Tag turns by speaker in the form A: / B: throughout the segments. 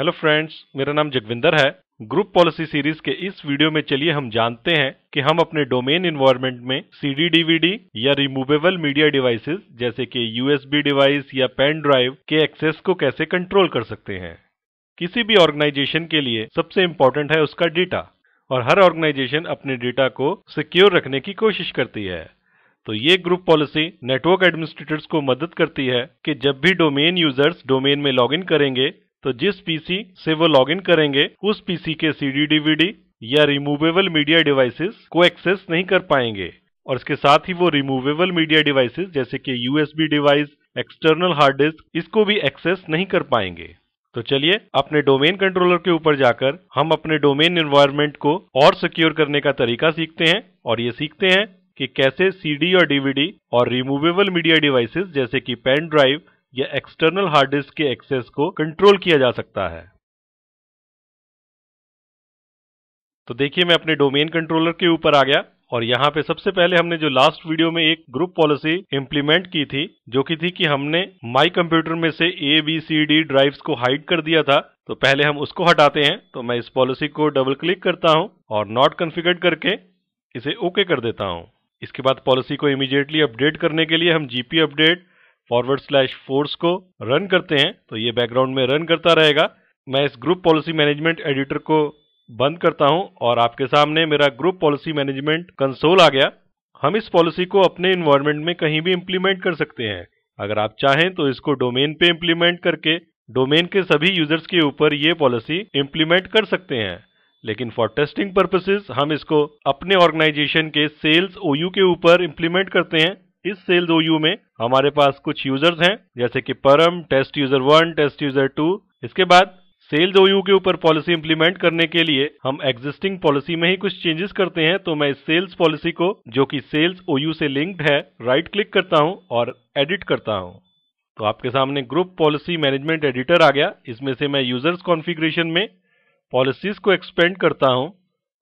A: hello friends मेरा नाम जगविंदर है ग्रुप पॉलिसी सीरीज के इस वीडियो में चलिए हम जानते हैं कि हम अपने डोमेन इन्वायरमेंट में सीडी डीवीडी या रिमूवेबल मीडिया डिवाइसेस जैसे कि यूएसबी डिवाइस या पेन ड्राइव के एक्सेस को कैसे कंट्रोल कर सकते हैं किसी भी ऑर्गेनाइजेशन के लिए सबसे इम्पोर्टेंट है उसका डेटा और हर ऑर्गेनाइजेशन अपने डेटा को सिक्योर रखने की कोशिश करती है तो ये ग्रुप पॉलिसी नेटवर्क एडमिनिस्ट्रेटर्स को मदद करती है कि जब भी डोमेन यूजर्स डोमेन में लॉगिन करेंगे तो जिस पीसी से वो लॉगिन करेंगे उस पीसी के सीडी डीवीडी या रिमूवेबल मीडिया डिवाइसेस को एक्सेस नहीं कर पाएंगे और इसके साथ ही वो रिमूवेबल मीडिया डिवाइसेस जैसे कि USB device external hard disk इसको भी एक्सेस नहीं कर पाएंगे तो चलिए अपने डोमेन कंट्रोलर के ऊपर जाकर हम अपने डोमेन एनवायरमेंट को और सिक्योर करने का तरीका सीखते हैं और ये सीखते हैं कि कैसे सीडी और डीवीडी और रिमूवेबल मीडिया डिवाइसेस जैसे कि पेन ड्राइव या एक्सटर्नल हार्ड डिस्क के एक्सेस को कंट्रोल किया जा सकता है तो देखिए मैं अपने डोमेन कंट्रोलर के ऊपर आ गया और यहाँ पे सबसे पहले हमने जो लास्ट वीडियो में एक ग्रुप पॉलिसी इंप्लीमेंट की थी जो कि थी कि हमने माई कंप्यूटर में से A B C D drives को हाइड कर दिया था तो पहले हम उसको हटाते हैं तो मैं इस पॉलिसी को डबल क्लिक करता हूँ और नॉट कन्फिगर्ड करके इसे ओके okay कर देता हूँ इसके बाद पॉलिसी को इमीडिएटली अपडेट करने के लिए हम GP update forward slash force को रन करते हैं तो ये बैकग्राउंड में रन करता रहेगा मैं इस ग्रुप पॉलिसी मैनेजमेंट एडिटर को बंद करता हूं और आपके सामने मेरा ग्रुप पॉलिसी मैनेजमेंट कंसोल आ गया हम इस पॉलिसी को अपने इन्वायरमेंट में कहीं भी इम्प्लीमेंट कर सकते हैं अगर आप चाहें तो इसको डोमेन पे इम्प्लीमेंट करके डोमेन के सभी यूजर्स के ऊपर ये पॉलिसी इम्प्लीमेंट कर सकते हैं लेकिन फॉर टेस्टिंग पर्पसेस हम इसको अपने ऑर्गेनाइजेशन के सेल्स ओयू के ऊपर इम्प्लीमेंट करते हैं इस सेल्स ओयू में हमारे पास कुछ यूजर्स हैं जैसे कि Param test user one test user two इसके बाद सेल्स ओयू के ऊपर पॉलिसी इंप्लीमेंट करने के लिए हम एग्जिस्टिंग पॉलिसी में ही कुछ चेंजेस करते हैं तो मैं इस सेल्स पॉलिसी को जो कि सेल्स ओयू से लिंक्ड है राइट क्लिक करता हूं और एडिट करता हूं तो आपके सामने ग्रुप पॉलिसी मैनेजमेंट एडिटर आ गया इसमें से मैं यूजर्स कॉन्फिग्रेशन में पॉलिसीज को एक्सपेंड करता हूं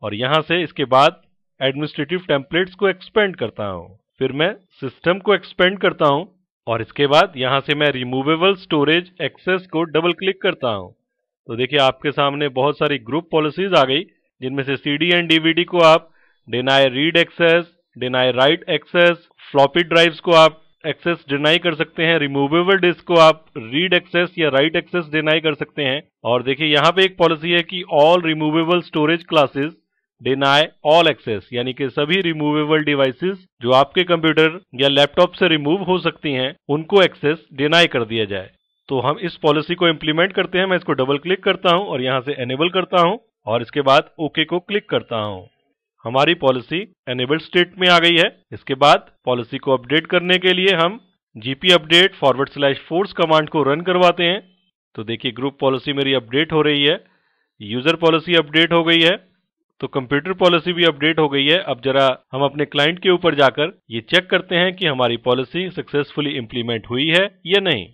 A: और यहां से इसके बाद एडमिनिस्ट्रेटिव टेम्पलेट्स को एक्सपेंड करता हूं फिर मैं सिस्टम को एक्सपेंड करता हूं और इसके बाद यहां से मैं रिमूवेबल स्टोरेज एक्सेस को डबल क्लिक करता हूं तो देखिए आपके सामने बहुत सारी ग्रुप पॉलिसीज आ गई जिनमें से सी डी एंड डीवीडी को आप deny read access deny write access floppy drives को आप एक्सेस डिनाई कर सकते हैं रिमूवेबल डिस्क को आप रीड एक्सेस या राइट एक्सेस डिनाई कर सकते हैं और देखिए यहाँ पे एक पॉलिसी है कि all removable storage classes deny all access यानी कि सभी रिमूवेबल डिवाइसेस जो आपके कंप्यूटर या लैपटॉप से रिमूव हो सकती हैं उनको एक्सेस डिनाई कर दिया जाए तो हम इस पॉलिसी को इम्प्लीमेंट करते हैं मैं इसको डबल क्लिक करता हूं और यहां से एनेबल करता हूं और इसके बाद ओके को क्लिक करता हूं हमारी पॉलिसी एनेबल स्टेट में आ गई है इसके बाद पॉलिसी को अपडेट करने के लिए हम GP update forward slash force command को रन करवाते हैं तो देखिए ग्रुप पॉलिसी मेरी अपडेट हो रही है यूजर पॉलिसी अपडेट हो गई है तो कंप्यूटर पॉलिसी भी अपडेट हो गई है अब जरा हम अपने क्लाइंट के ऊपर जाकर ये चेक करते हैं कि हमारी पॉलिसी सक्सेसफुली इंप्लीमेंट हुई है या नहीं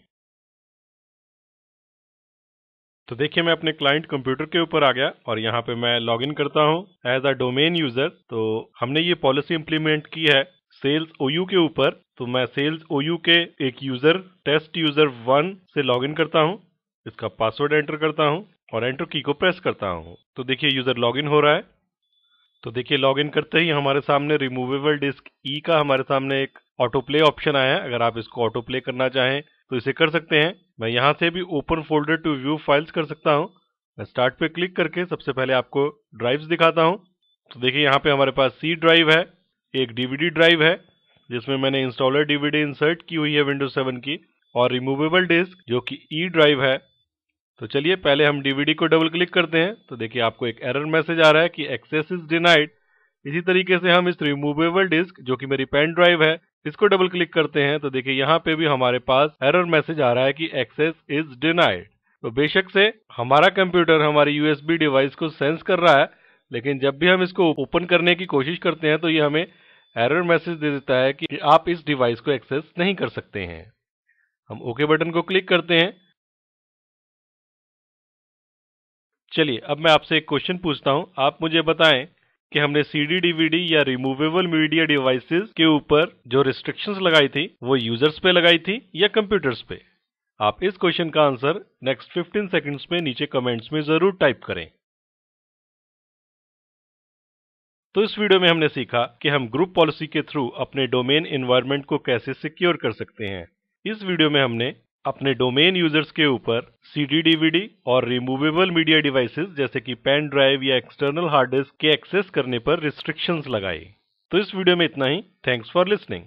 A: तो देखिए मैं अपने क्लाइंट कंप्यूटर के ऊपर आ गया और यहाँ पे मैं लॉगिन करता हूँ एज अ डोमेन यूजर तो हमने ये पॉलिसी इम्प्लीमेंट की है सेल्स ओयू के ऊपर तो मैं सेल्स ओयू के एक यूजर टेस्ट यूजर वन से लॉगिन करता हूँ इसका पासवर्ड एंटर करता हूँ और एंटर की को प्रेस करता हूँ तो देखिए यूजर लॉगिन हो रहा है तो देखिए लॉगिन करते ही हमारे सामने रिमूवेबल डिस्क ई का हमारे सामने एक ऑटो प्ले ऑप्शन आया है अगर आप इसको ऑटो प्ले करना चाहें तो इसे कर सकते हैं मैं यहाँ से भी open folder to view files कर सकता हूँ मैं स्टार्ट पे क्लिक करके सबसे पहले आपको ड्राइव्स दिखाता हूँ तो देखिए यहाँ पे हमारे पास सी ड्राइव है एक डीवीडी ड्राइव है जिसमें मैंने इंस्टॉलर डीवीडी इंसर्ट की हुई है विंडोज सेवन की और रिमूवेबल डिस्क जो कि ई e ड्राइव है तो चलिए पहले हम डीवीडी को डबल क्लिक करते हैं तो देखिए आपको एक एरर मैसेज आ रहा है कि एक्सेस इज डिनाइड इसी तरीके से हम इस रिमूवेबल डिस्क जो कि मेरी पेन ड्राइव है इसको डबल क्लिक करते हैं तो देखिए यहाँ पे भी हमारे पास एरर मैसेज आ रहा है कि एक्सेस इज डिनाइड तो बेशक से हमारा कंप्यूटर हमारी यूएसबी डिवाइस को सेंस कर रहा है लेकिन जब भी हम इसको ओपन करने की कोशिश करते हैं तो ये हमें एरर मैसेज दे देता है कि आप इस डिवाइस को एक्सेस नहीं कर सकते हैं हम ओके बटन को क्लिक करते हैं चलिए अब मैं आपसे एक क्वेश्चन पूछता हूँ आप मुझे बताएं कि हमने सीडी डीवीडी या रिमूवेबल मीडिया डिवाइसेस के ऊपर जो रिस्ट्रिक्शंस लगाई थी वो यूजर्स पे लगाई थी या कंप्यूटर्स पे आप इस क्वेश्चन का आंसर नेक्स्ट 15 सेकंड्स में नीचे कमेंट्स में जरूर टाइप करें तो इस वीडियो में हमने सीखा कि हम ग्रुप पॉलिसी के थ्रू अपने डोमेन इन्वायरमेंट को कैसे सिक्योर कर सकते हैं इस वीडियो में हमने अपने डोमेन यूजर्स के ऊपर सीडी डीवीडी और रिमूवेबल मीडिया डिवाइसेस जैसे कि पेन ड्राइव या एक्सटर्नल हार्ड डिस्क के एक्सेस करने पर रिस्ट्रिक्शंस लगाए तो इस वीडियो में इतना ही थैंक्स फॉर लिसनिंग